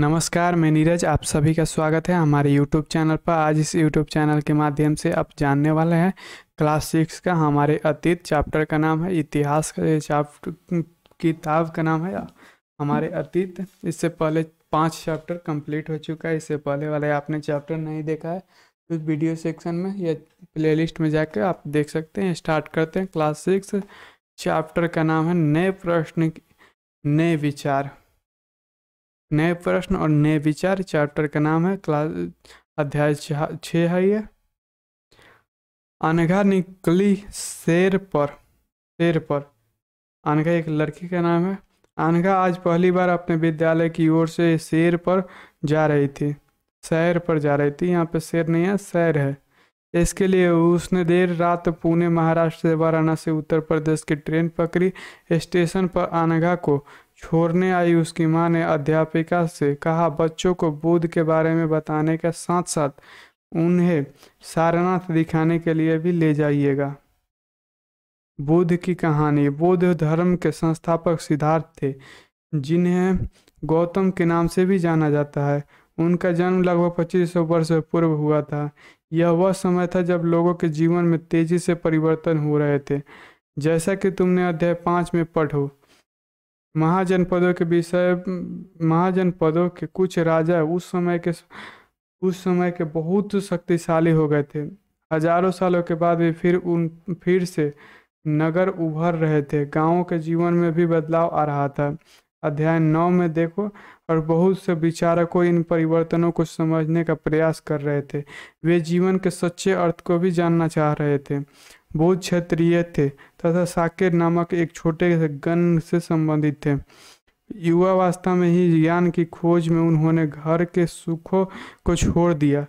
नमस्कार मैं नीरज आप सभी का स्वागत है हमारे यूट्यूब चैनल पर आज इस यूट्यूब चैनल के माध्यम से आप जानने वाले हैं क्लास सिक्स का हमारे अतीत चैप्टर का नाम है इतिहास का चैप्टर किताब का नाम है हमारे अतीत इससे पहले पांच चैप्टर कंप्लीट हो चुका है इससे पहले वाले आपने चैप्टर नहीं देखा है तो वीडियो सेक्शन में या प्ले में जाकर आप देख सकते हैं स्टार्ट करते हैं क्लास सिक्स चैप्टर का नाम है नए प्रश्न नए विचार नए प्रश्न और नए विचार चैप्टर का नाम है क्लास अध्याय छ है ये अनघा निकली शेर पर शेर पर अनघा एक लड़की का नाम है अनघा आज पहली बार अपने विद्यालय की ओर से शेर पर जा रही थी शहर पर जा रही थी यहाँ पे शेर नहीं है शहर है इसके लिए उसने देर रात पुणे महाराष्ट्र से वाराणसी उत्तर प्रदेश की ट्रेन पकड़ी स्टेशन पर अनघा को छोड़ने आई उसकी माँ ने अध्यापिका से कहा बच्चों को बुद्ध के बारे में बताने के साथ साथ उन्हें सारनाथ दिखाने के लिए भी ले जाइएगा बुद्ध की कहानी बुद्ध धर्म के संस्थापक सिद्धार्थ थे जिन्हें गौतम के नाम से भी जाना जाता है उनका जन्म लगभग 2500 वर्ष पूर्व हुआ था यह वह समय था जब लोगों के जीवन में तेजी से परिवर्तन हो रहे थे जैसा कि तुमने अध्याय पाँच में पढ़ो महाजनपदों के विषय महाजनपदों के कुछ राजा उस समय के उस समय के बहुत शक्तिशाली हो गए थे हजारों सालों के बाद भी फिर उन फिर से नगर उभर रहे थे गांवों के जीवन में भी बदलाव आ रहा था अध्याय नौ में देखो और बहुत से विचारकों इन परिवर्तनों को समझने का प्रयास कर रहे थे वे जीवन के सच्चे अर्थ को भी जानना चाह रहे थे बहुत क्षेत्रीय थे तथा साकेत नामक एक छोटे से गण से संबंधित थे युवावस्था में ही ज्ञान की खोज में उन्होंने घर के सुखों को छोड़ दिया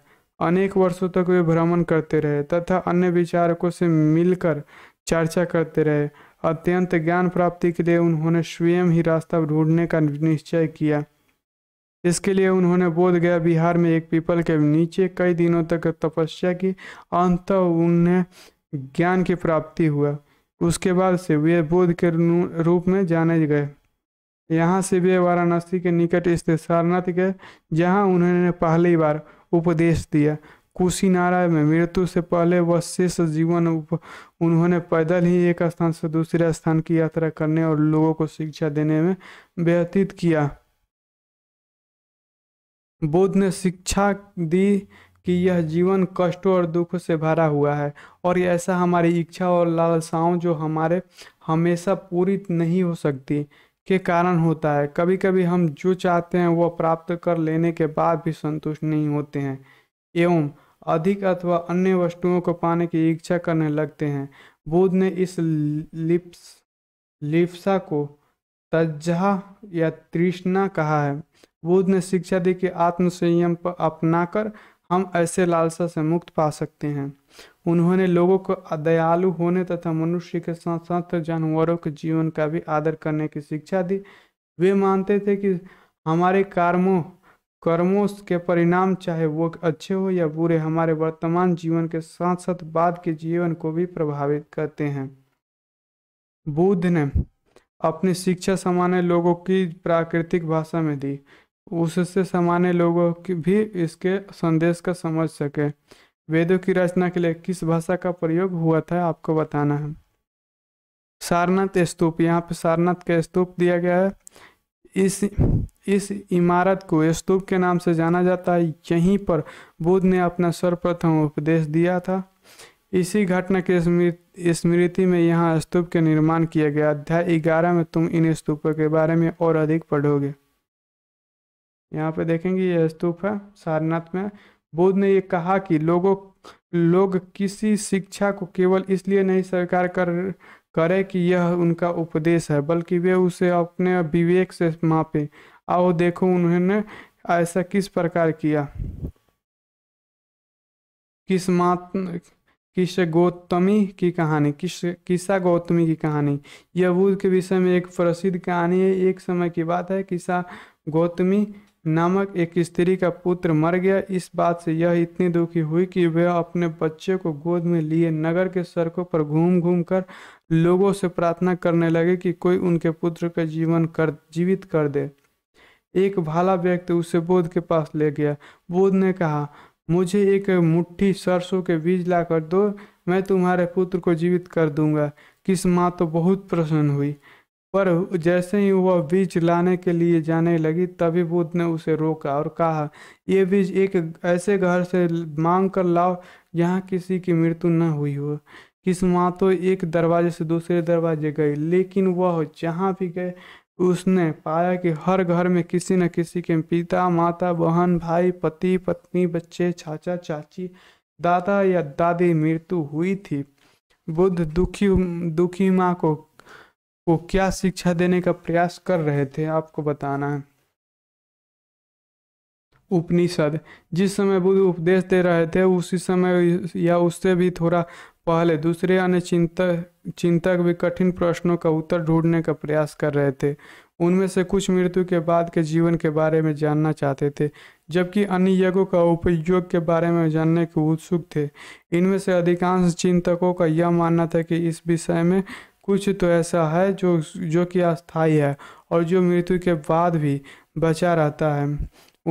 अनेक वर्षों तक वे भ्रमण करते रहे तथा अन्य विचारकों से मिलकर चर्चा करते रहे अत्यंत ज्ञान प्राप्ति के लिए उन्होंने स्वयं ही रास्ता ढूंढने का निश्चय किया इसके लिए उन्होंने बोध गया बिहार में एक पीपल के नीचे कई दिनों तक तपस्या की अंत उन्हें ज्ञान की प्राप्ति हुआ उसके बाद से वे बोध के रूप में जाने गए यहाँ से वे वाराणसी के निकट स्थित सारनाथ गए जहाँ उन्होंने पहली बार उपदेश दिया कुशीनारा में मृत्यु से पहले वह शेष जीवन उप उन्होंने पैदल ही एक स्थान से दूसरे स्थान की यात्रा करने और लोगों को शिक्षा देने में व्यतीत किया बुद्ध ने शिक्षा दी कि यह जीवन कष्टों और दुख से भरा हुआ है और यह ऐसा हमारी इच्छा और लालसाओं जो हमारे हमेशा पूरी नहीं हो सकती के कारण होता है कभी कभी हम जो चाहते हैं वह प्राप्त कर लेने के बाद भी संतुष्ट नहीं होते हैं एवं अधिक अथवा अन्य वस्तुओं को पाने की इच्छा करने लगते हैं बुद्ध ने इस लिप्स लिप्सा को तज्जा या तृष्णा कहा है बुद्ध ने शिक्षा दी कि आत्मसंयम पर अपनाकर हम ऐसे लालसा से मुक्त पा सकते हैं उन्होंने लोगों को दयालु होने तथा मनुष्य के साथ साथ जानवरों के जीवन का भी आदर करने की शिक्षा दी वे मानते थे कि हमारे कर्मों कर्मों के परिणाम चाहे वो अच्छे हो या बुरे हमारे वर्तमान जीवन के साथ साथ बाद के जीवन को भी प्रभावित करते हैं बुद्ध ने अपनी शिक्षा सामान्य लोगों की प्राकृतिक भाषा में दी उससे सामान्य लोगों की भी इसके संदेश का समझ सके वेदों की रचना के लिए किस भाषा का प्रयोग हुआ था आपको बताना है सारनाथ स्तूप यहाँ पे सारनाथ का स्तूप दिया गया है इस इस इमारत को स्तूप के नाम से जाना जाता है यहीं पर बुद्ध ने अपना सर्वप्रथम उपदेश दिया था इसी घटना स्मृति स्मृति में यहाँ स्तूप के निर्माण किया गया अध्याय ग्यारह में तुम इन स्तूपों के बारे में और अधिक पढ़ोगे यहाँ पे देखेंगे ये स्तूप है सारनाथ में बुद्ध ने ये कहा कि लोगों लोग किसी शिक्षा को केवल इसलिए नहीं स्वीकार कर करे कि यह उनका उपदेश है बल्कि वे उसे अपने विवेक से मापे आओ देखो उन्होंने ऐसा किस प्रकार किया किस मात किस गौतमी की कहानी किस किसा गौतमी की कहानी यह बुद्ध के विषय में एक प्रसिद्ध कहानी है एक समय की बात है किसा गौतमी नामक एक स्त्री का पुत्र मर गया इस बात से यह इतनी दुखी हुई कि वह अपने बच्चे को गोद में लिए नगर के सड़कों पर घूम घूम कर लोगों से प्रार्थना करने लगे कि कोई उनके पुत्र का जीवन कर जीवित कर दे एक भाला व्यक्ति उसे बोध के पास ले गया बोध ने कहा मुझे एक मुट्ठी सरसों के बीज ला कर दो मैं तुम्हारे पुत्र को जीवित कर दूंगा किस माँ तो बहुत प्रसन्न हुई पर जैसे ही वह बीज लाने के लिए जाने लगी तभी बुद्ध ने उसे रोका और कहा ये बीज एक ऐसे घर से मांग कर लाओ जहाँ किसी की मृत्यु न हुई हो किस माँ तो एक दरवाजे से दूसरे दरवाजे गई लेकिन वह जहाँ भी गए उसने पाया कि हर घर में किसी न किसी के पिता माता बहन भाई पति पत्नी बच्चे चाचा चाची दादा या दादी मृत्यु हुई थी बुद्ध दुखी दुखी माँ को वो क्या शिक्षा देने का प्रयास कर रहे थे आपको बताना है उपनिषद जिस समय बुद्ध उपदेश दे रहे थे उसी समय या उससे भी थोड़ा पहले दूसरे अन्य चिंतक चिंतक भी कठिन प्रश्नों का उत्तर ढूंढने का प्रयास कर रहे थे उनमें से कुछ मृत्यु के बाद के जीवन के बारे में जानना चाहते थे जबकि अन्य यज्ञों का उपयोग के बारे में जानने के उत्सुक थे इनमें से अधिकांश चिंतकों का यह मानना था कि इस विषय में कुछ तो ऐसा है जो जो कि अस्थाई है और जो मृत्यु के बाद भी बचा रहता है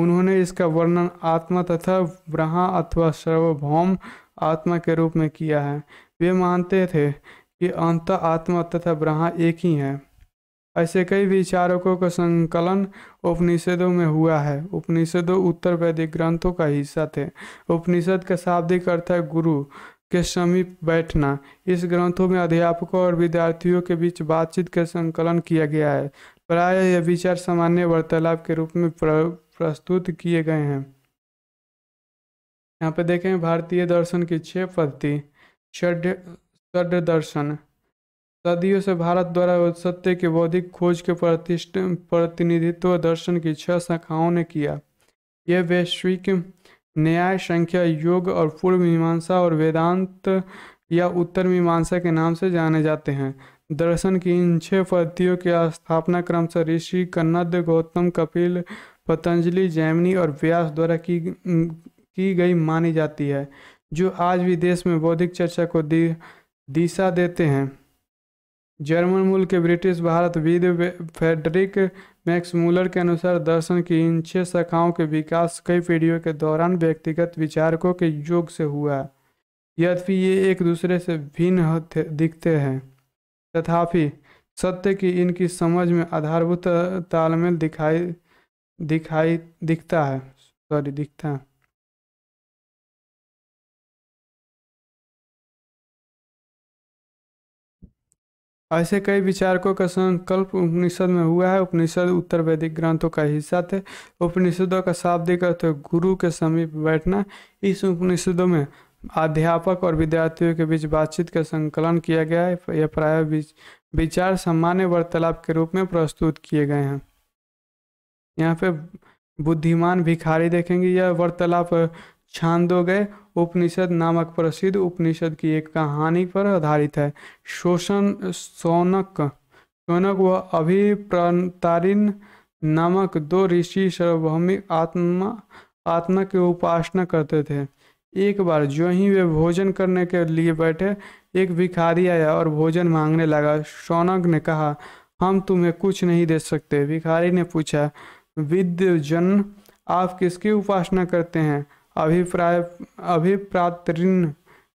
उन्होंने इसका वर्णन आत्मा तथा ब्रह्मा अथवा सर्वभौम आत्मा के रूप में किया है वे मानते थे कि अंत आत्मा तथा ब्रह्मा एक ही है ऐसे कई विचारकों का संकलन उपनिषदों में हुआ है उपनिषदों उत्तर वैदिक ग्रंथों का हिस्सा थे उपनिषद का शाब्दिक अर्थ है गुरु के समीप बैठना इस ग्रंथों में अध्यापकों और विद्यार्थियों के बीच बातचीत का संकलन किया गया है प्राय यह विचार सामान्य वार्तालाप के रूप में प्रस्तुत किए गए हैं यहाँ पे देखें भारतीय दर्शन की छह पद्धति षड दर्शन सदियों से भारत द्वारा सत्य के बौद्धिक खोज के प्रतिष्ठ प्रतिनिधित्व दर्शन की छह शाखाओं ने किया यह वैश्विक न्याय संख्या योग और पूर्व मीमांसा और वेदांत या उत्तर मीमांसा के नाम से जाने जाते हैं दर्शन की इन छह पद्धतियों के स्थापना क्रम से ऋषि कन्नद गौतम कपिल पतंजलि जैमिनी और व्यास द्वारा की की गई मानी जाती है जो आज भी देश में बौद्धिक चर्चा को दि, दिशा देते हैं जर्मन मूल के ब्रिटिश भारत विद फेडरिक मैक्स मूलर के अनुसार दर्शन की इन छह शाखाओं के विकास कई पीढ़ियों के दौरान व्यक्तिगत विचारकों के योग से हुआ यद्यपि ये एक दूसरे से भिन्न दिखते हैं तथापि सत्य की इनकी समझ में आधारभूत तालमेल दिखाई दिखाई दिखता है सॉरी दिखता है ऐसे कई विचारकों का संकल्प उपनिषद में हुआ है उपनिषद उत्तर वैदिक ग्रंथों का हिस्सा थे उपनिषदों का शाब्दिक अर्थ गुरु के समीप बैठना इस उपनिषदों में अध्यापक और विद्यार्थियों के बीच बातचीत का संकलन किया गया है यह प्राय विचार सामान्य वार्तालाप के रूप में प्रस्तुत किए गए हैं यहाँ पे बुद्धिमान भिखारी देखेंगे यह वार्तालाप गए उपनिषद नामक प्रसिद्ध उपनिषद की एक कहानी पर आधारित है शोषण सोनक सोनक व अभिप्रतारिन नामक दो ऋषि सार्वभौमिक आत्मा आत्मा की उपासना करते थे एक बार जो ही वे भोजन करने के लिए बैठे एक भिखारी आया और भोजन मांगने लगा सोनक ने कहा हम तुम्हें कुछ नहीं दे सकते भिखारी ने पूछा विद्यजन आप किसकी उपासना करते हैं अभिप्राय अभिप्रात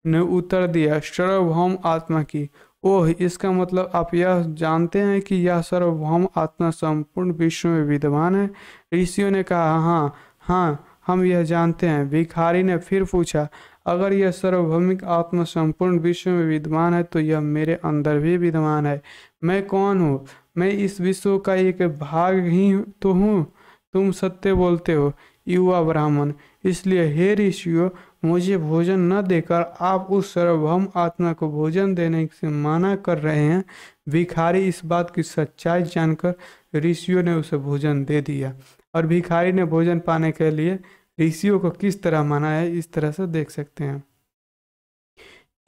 ने उत्तर दिया सर्वभौम आत्मा की ओह इसका मतलब आप यह जानते हैं कि यह सर्वभौम आत्मा संपूर्ण विश्व में विद्यमान है ऋषियों ने कहा हाँ हाँ हम यह जानते हैं भिखारी ने फिर पूछा अगर यह सर्वभौमिक आत्मा संपूर्ण विश्व में विद्यमान है तो यह मेरे अंदर भी विद्यमान है मैं कौन हूँ मैं इस विश्व का एक भाग ही तो हूँ तुम सत्य बोलते हो युवा ब्राह्मण इसलिए हे ऋषियों मुझे भोजन न देकर आप उस सर्वभम आत्मा को भोजन देने से माना कर रहे हैं भिखारी इस बात की सच्चाई जानकर ऋषियों ने उसे भोजन दे दिया और भिखारी ने भोजन पाने के लिए ऋषियों को किस तरह माना है इस तरह से देख सकते हैं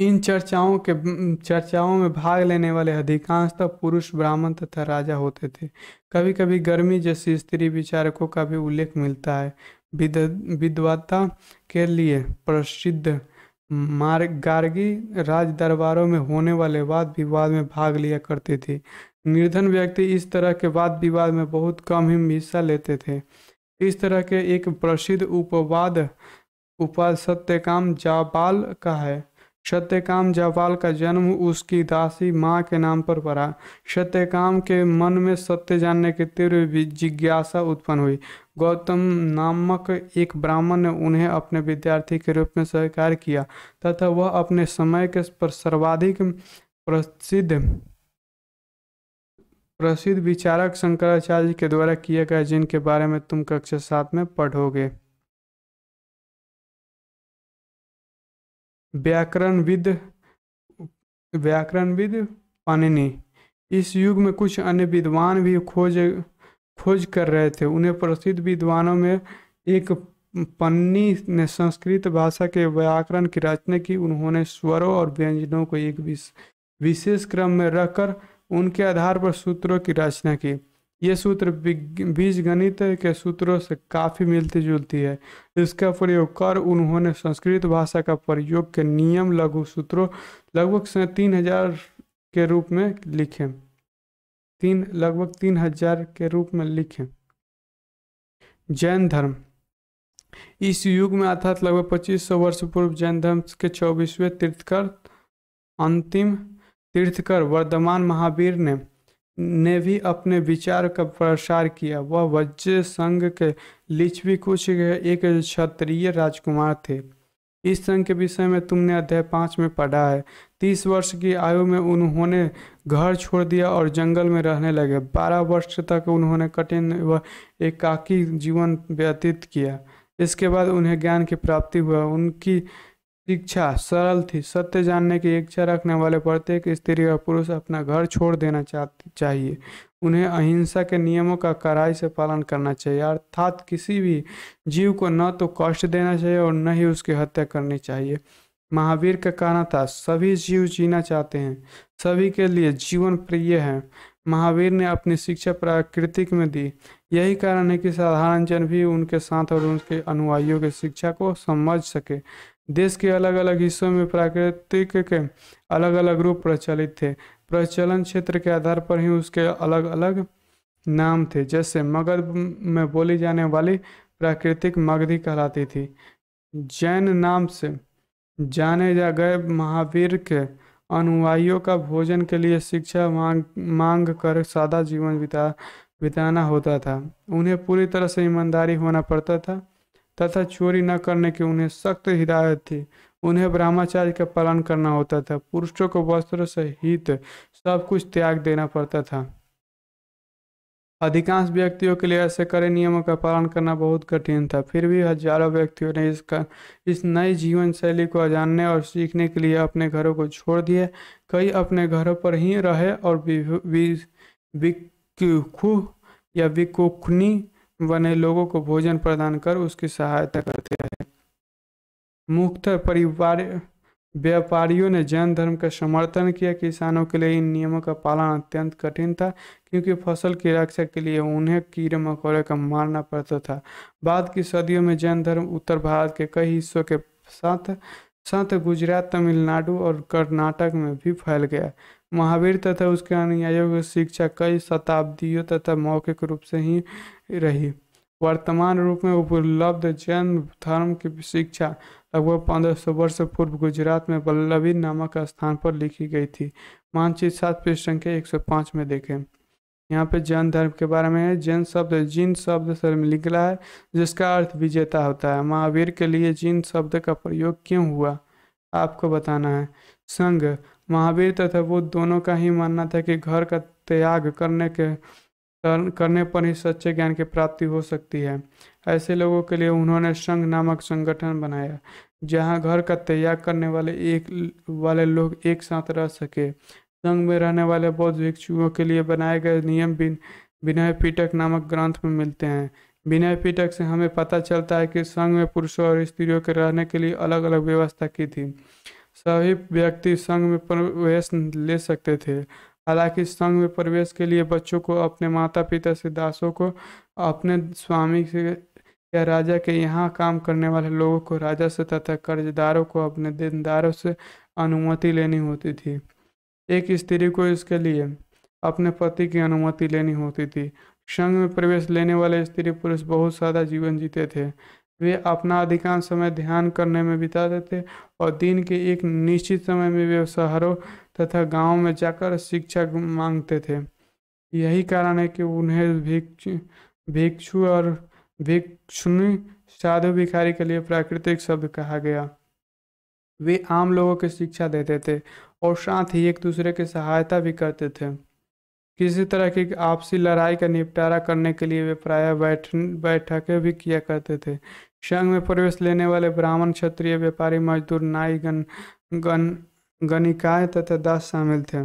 इन चर्चाओं के चर्चाओं में भाग लेने वाले अधिकांशतः तो पुरुष ब्राह्मण तथा राजा होते थे कभी कभी गर्मी जैसी स्त्री विचारकों का भी उल्लेख मिलता है विद्वता के लिए प्रसिद्ध मार्गार्गी राज दरबारों में होने वाले वाद विवाद में भाग लिया करती थी निर्धन व्यक्ति इस तरह के वाद विवाद में बहुत कम ही हिस्सा लेते थे इस तरह के एक प्रसिद्ध उपवाद सत्यकाम जाबाल का है सत्यकाम जापाल का जन्म उसकी दासी माँ के नाम पर पड़ा सत्यकाम के मन में सत्य जानने की तीव्र जिज्ञासा उत्पन्न हुई गौतम नामक एक ब्राह्मण ने उन्हें अपने विद्यार्थी के रूप में स्वीकार किया तथा वह अपने समय के पर सर्वाधिक प्रसिद्ध प्रसिद्ध विचारक शंकराचार्य के द्वारा किया गया जिनके बारे में तुम कक्षा सात में पढ़ोगे व्याकरणविद व्याकरणविद पानिनी इस युग में कुछ अन्य विद्वान भी खोज खोज कर रहे थे उन्हें प्रसिद्ध विद्वानों में एक पन्नी ने संस्कृत भाषा के व्याकरण की रचना की उन्होंने स्वरों और व्यंजनों को एक विशेष क्रम में रखकर उनके आधार पर सूत्रों की रचना की ये सूत्र बीज गणित के सूत्रों से काफ़ी मिलती जुलती है इसका प्रयोग कर उन्होंने संस्कृत भाषा का प्रयोग के नियम लघु सूत्रों लगभग तीन हजार के रूप में लिखे तीन लगभग तीन हजार के रूप में लिखे जैन धर्म इस युग में अर्थात लगभग पच्चीस सौ वर्ष पूर्व जैन धर्म के चौबीसवें तीर्थकर अंतिम तीर्थकर वर्धमान महावीर ने ने भी अपने विचार का प्रसार किया वह वज्र संघ के लिच्छवी कुछ एक क्षत्रिय राजकुमार थे इस संघ के विषय में तुमने अध्याय पाँच में पढ़ा है तीस वर्ष की आयु में उन्होंने घर छोड़ दिया और जंगल में रहने लगे बारह वर्ष तक उन्होंने कठिन व एकाकी जीवन व्यतीत किया इसके बाद उन्हें ज्ञान की प्राप्ति हुआ उनकी शिक्षा सरल थी सत्य जानने की इच्छा रखने वाले प्रत्येक स्त्री और पुरुष अपना घर छोड़ देना चाहते चाहिए उन्हें अहिंसा के नियमों का कड़ाई से पालन करना चाहिए अर्थात किसी भी जीव को न तो कष्ट देना चाहिए और न ही उसकी हत्या करनी चाहिए महावीर का कहना था सभी जीव जीना चाहते हैं सभी के लिए जीवन प्रिय है महावीर ने अपनी शिक्षा प्राकृतिक में दी यही कारण है कि साधारण जन भी उनके साथ और उनके अनुयायियों की शिक्षा को समझ सके देश के अलग अलग हिस्सों में प्राकृतिक के अलग अलग रूप प्रचलित थे प्रचलन क्षेत्र के आधार पर ही उसके अलग अलग नाम थे जैसे मगध में बोली जाने वाली प्राकृतिक मगधी कहलाती थी जैन नाम से जाने जा गए महावीर के अनुयायियों का भोजन के लिए शिक्षा मांग मांग कर सादा जीवन बिता बिताना होता था उन्हें पूरी तरह से ईमानदारी होना पड़ता था तथा चोरी न करने की उन्हें सख्त हिदायत थी उन्हें ब्रह्मचार्य का पालन करना होता था पुरुषों को वस्त्र सहित सब कुछ त्याग देना पड़ता था अधिकांश व्यक्तियों के लिए ऐसे कड़े नियमों का पालन करना बहुत कठिन था फिर भी हजारों व्यक्तियों ने इसका इस नई जीवन शैली को जानने और सीखने के लिए अपने घरों को छोड़ दिया कई अपने घरों पर ही रहे और विकुख या विकोखनी बने लोगों को भोजन प्रदान कर उसकी सहायता करते रहे मुक्त परिवार व्यापारियों ने जैन धर्म का समर्थन किया किसानों के लिए इन नियमों का पालन अत्यंत कठिन था क्योंकि फसल की रक्षा के लिए उन्हें कीड़े मकोड़े का मारना पड़ता था बाद की सदियों में जैन धर्म उत्तर भारत के कई हिस्सों के साथ साथ गुजरात तमिलनाडु और कर्नाटक में भी फैल गया महावीर तथा उसके अनुयायियों की शिक्षा कई शताब्दियों तथा मौखिक रूप से ही रही वर्तमान रूप में उपलब्ध जैन धर्म की शिक्षा लगभग पंद्रह सौ वर्ष पूर्व गुजरात में पल्लवी नामक स्थान पर लिखी गई थी मानचित सात पृष्ठ संख्या एक सौ पाँच में देखें यहाँ पे जैन धर्म के बारे में है जैन शब्द जिन शब्द से निकला है जिसका अर्थ विजेता होता है महावीर के लिए जिन शब्द का प्रयोग क्यों हुआ आपको बताना है संघ महावीर तथा बुद्ध दोनों का ही मानना था कि घर का त्याग करने के करने पर ही सच्चे ज्ञान की प्राप्ति हो सकती है ऐसे लोगों के लिए उन्होंने संघ नामक संगठन बनाया जहाँ घर का त्याग करने वाले एक वाले लोग एक साथ रह सके संघ में रहने वाले बौद्ध भिक्षुओं के लिए बनाए गए नियम बिन विनय पीटक नामक ग्रंथ में मिलते हैं विनय पीटक से हमें पता चलता है कि संघ में पुरुषों और स्त्रियों के रहने के लिए अलग अलग व्यवस्था की थी सभी व्यक्ति संघ में प्रवेश ले सकते थे हालांकि संघ में प्रवेश के लिए बच्चों को अपने माता पिता से दासों को अपने स्वामी से या राजा के यहाँ काम करने वाले लोगों को राजा से तथा कर्जदारों को अपने देनदारों से अनुमति लेनी होती थी एक स्त्री को इसके लिए अपने पति की अनुमति लेनी होती थी संघ में प्रवेश लेने वाले स्त्री पुरुष बहुत सादा जीवन जीते थे वे अपना अधिकांश समय ध्यान करने में बिताते थे और दिन के एक निश्चित समय में वे शहरों तथा गांव में जाकर शिक्षा मांगते थे यही कारण है कि उन्हें भिक्षु भिक्षु और भिक्षुणी साधु भिखारी के लिए प्राकृतिक शब्द कहा गया वे आम लोगों की शिक्षा देते थे और साथ ही एक दूसरे की सहायता भी करते थे किसी तरह की आपसी लड़ाई का निपटारा करने के लिए वे प्राय बैठ बैठकें भी किया करते थे संघ में प्रवेश लेने वाले ब्राह्मण क्षत्रिय व्यापारी मजदूर नाई गण गण गणिकाय तथा दास शामिल थे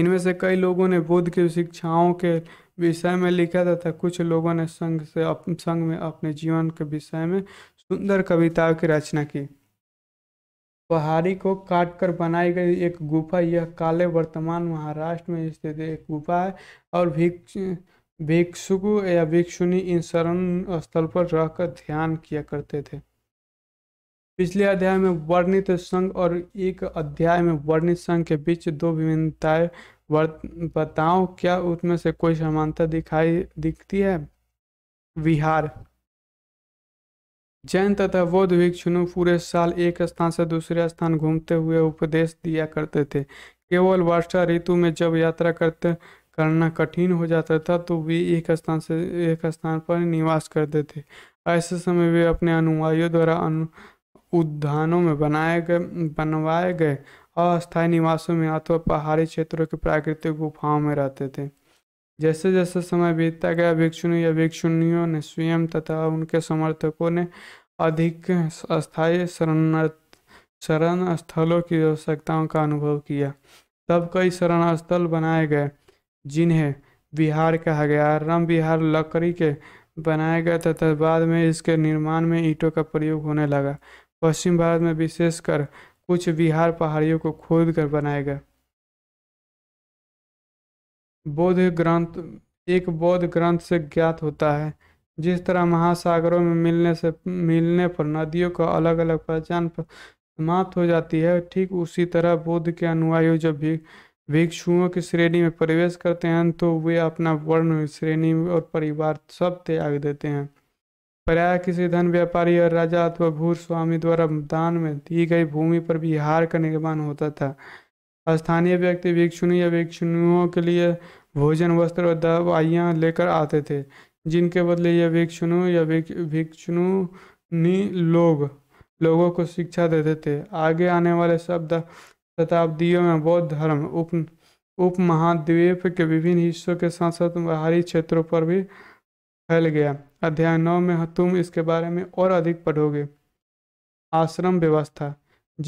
इनमें से कई लोगों ने बुद्ध की शिक्षाओं के विषय में लिखा तथा कुछ लोगों ने संघ से अप, संघ में अपने जीवन के विषय में सुंदर कविताओं की रचना की पहाड़ी को काटकर बनाई गई एक गुफा यह काले वर्तमान महाराष्ट्र में स्थित एक गुफा है और भिक्ष भिक्षुक या भिक्षुनी इन शरण स्थल पर रहकर ध्यान किया करते थे पिछले अध्याय में वर्णित संघ और एक अध्याय में वर्णित संघ के बीच दो विभिन्नताएं बताओ क्या उसमें से कोई समानता दिखाई दिखती है विहार जैन तथा बौद्ध भिक्षुनु पूरे साल एक स्थान से दूसरे स्थान घूमते हुए उपदेश दिया करते थे केवल वर्षा ऋतु में जब यात्रा करते करना कठिन हो जाता था तो वे एक स्थान से एक स्थान पर निवास करते थे ऐसे समय वे अपने अनुयायियों द्वारा अनु उद्यानों में बनाए गए बनवाए गए अस्थायी निवासों में अथवा पहाड़ी क्षेत्रों के प्राकृतिक गुफाओं में रहते थे जैसे जैसे समय बीतता गया भिक्षुणु या भिक्षुणियों ने स्वयं तथा उनके समर्थकों ने अधिक अस्थायी शरण शरण स्थलों की आवश्यकताओं का अनुभव किया तब कई शरण स्थल बनाए गए जिन्हें बिहार कहा गया रम बिहार लकड़ी के बनाए गए तथा बाद में इसके निर्माण में ईंटों का प्रयोग होने लगा पश्चिम भारत में विशेषकर कुछ बिहार पहाड़ियों को खोद कर बनाए गए बौद्ध ग्रंथ एक बौद्ध ग्रंथ से ज्ञात होता है जिस तरह महासागरों में मिलने से मिलने पर नदियों का अलग अलग पहचान समाप्त हो जाती है ठीक उसी तरह बौद्ध के अनुयायी जब भी भिक्षुओं की श्रेणी में प्रवेश करते हैं तो वे अपना वर्ण श्रेणी और परिवार सब त्याग देते हैं प्राय किसी धन व्यापारी और राजा अथवा भूर स्वामी द्वारा दान में दी गई भूमि पर विहार का निर्माण होता था स्थानीय व्यक्ति भिक्षुणी या भिक्षुणियों के लिए भोजन वस्त्र और दवाइयाँ लेकर आते थे जिनके बदले यह भिक्षुणु या भिक्षुणुनी लोग लोगों को शिक्षा देते थे आगे आने वाले शब्द शताब्दियों में बौद्ध धर्म उप उपमहाद्वीप के विभिन्न हिस्सों के साथ साथ बाहरी क्षेत्रों पर भी फैल गया अध्याय नौ में तुम इसके बारे में और अधिक पढ़ोगे आश्रम व्यवस्था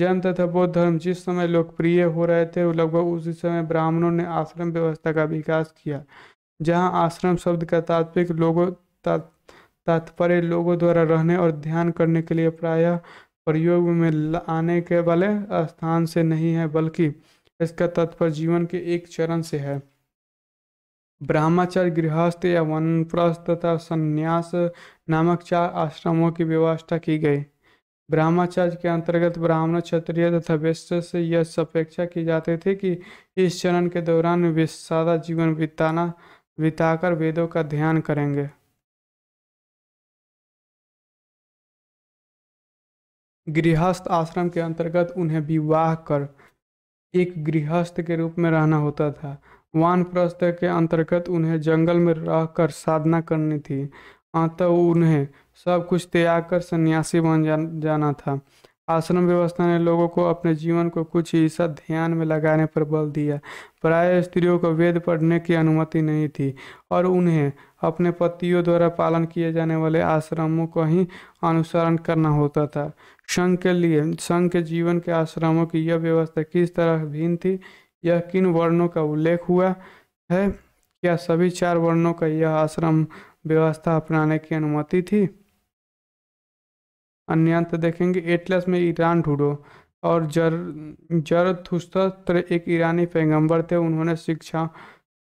जैन तथा बौद्ध धर्म जिस समय लोकप्रिय हो रहे थे लगभग उसी समय ब्राह्मणों ने आश्रम व्यवस्था का विकास किया जहाँ आश्रम शब्द का तात्विक लोगों तात्पर्य लोगों द्वारा रहने और ध्यान करने के लिए प्रायः प्रयोग में आने के वाले स्थान से नहीं है बल्कि इसका तत्पर जीवन के एक चरण से है ब्रह्मचर्य गृहस्थ या वनप्रस्थ तथा संन्यास नामक चार आश्रमों की व्यवस्था की गई ब्रह्मचर्य के अंतर्गत ब्राह्मण क्षत्रिय तथा वैश्य से यह अपेक्षा की जाती थी कि इस चरण के दौरान वे सादा जीवन बिताना बिताकर वेदों का ध्यान करेंगे गृहस्थ आश्रम के अंतर्गत उन्हें विवाह कर एक गृहस्थ के रूप में रहना होता था वानप्रस्थ के अंतर्गत उन्हें जंगल में रहकर साधना करनी थी अतः उन्हें सब कुछ त्याग कर सन्यासी बन जा, जाना था आश्रम व्यवस्था ने लोगों को अपने जीवन को कुछ हिस्सा ध्यान में लगाने पर बल दिया प्राय स्त्रियों को वेद पढ़ने की अनुमति नहीं थी और उन्हें अपने पतियों द्वारा पालन किए जाने वाले आश्रमों का ही अनुसरण करना होता था संघ के लिए संघ के जीवन के आश्रमों की यह व्यवस्था किस तरह भिन्न थी यह किन वर्णों का उल्लेख हुआ है क्या सभी चार वर्णों का यह आश्रम व्यवस्था अपनाने की अनुमति थी अन्यंत देखेंगे एटलस में ईरान ढूंढो और जर जरथुस्त्र एक ईरानी पैगंबर थे उन्होंने शिक्षा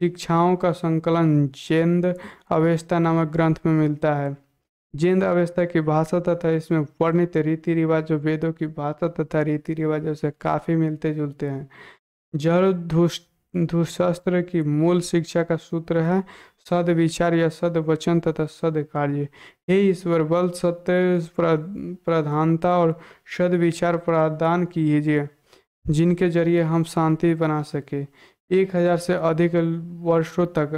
शिक्षाओं का संकलन जेंद अवेस्ता नामक ग्रंथ में मिलता है जेंद अवेस्ता की भाषा तथा इसमें वर्णित रीति रिवाज वेदों की भाषा तथा रीति रिवाजों से काफ़ी मिलते जुलते हैं धर्मशास्त्र की मूल शिक्षा का सूत्र है सद विचार या सद वचन तथा सद कार्य हे ईश्वर बल सत्य प्रधानता और सद विचार प्रदान कीजिए जिनके जरिए हम शांति बना सके एक हजार से अधिक वर्षों तक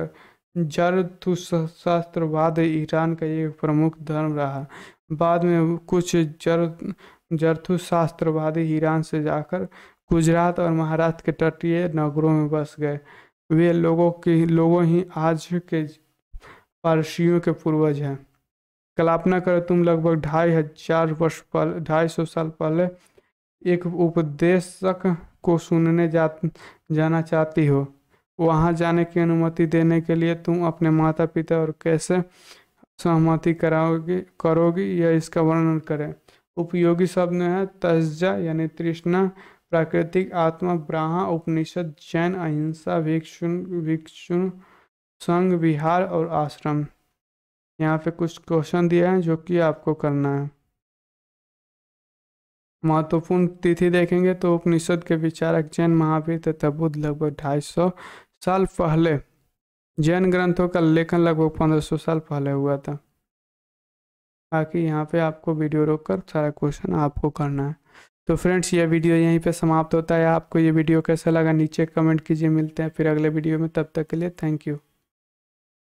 जरथुशास्त्रवाद ईरान का एक प्रमुख धर्म रहा बाद में कुछ जर जरथुशास्त्रवादी ईरान से जाकर गुजरात और महाराष्ट्र के तटीय नगरों में बस गए वे लोगों के लोगों ही आज के पारसियों के पूर्वज हैं कल्पना करो तुम लगभग ढाई हजार वर्ष पहले ढाई सौ साल पहले एक उपदेशक को सुनने जा जाना चाहती हो वहाँ जाने की अनुमति देने के लिए तुम अपने माता पिता और कैसे सहमति कराओगी करोगी या इसका वर्णन करें उपयोगी शब्द है तस्जा यानी तृष्णा प्राकृतिक आत्मा ब्राह्मा उपनिषद जैन अहिंसा विक्षुण भिक्षुण संघ विहार और आश्रम यहाँ पे कुछ क्वेश्चन दिए हैं जो कि आपको करना है महत्वपूर्ण तिथि देखेंगे तो उपनिषद के विचारक जैन महावीर तथा बुद्ध लगभग ढाई सौ साल पहले जैन ग्रंथों का लेखन लगभग पंद्रह सौ साल पहले हुआ था बाकी यहाँ पे आपको वीडियो रोककर सारा क्वेश्चन आपको करना है तो फ्रेंड्स यह वीडियो यहीं पे समाप्त होता है आपको ये वीडियो कैसा लगा नीचे कमेंट कीजिए मिलते हैं फिर अगले वीडियो में तब तक के लिए थैंक यू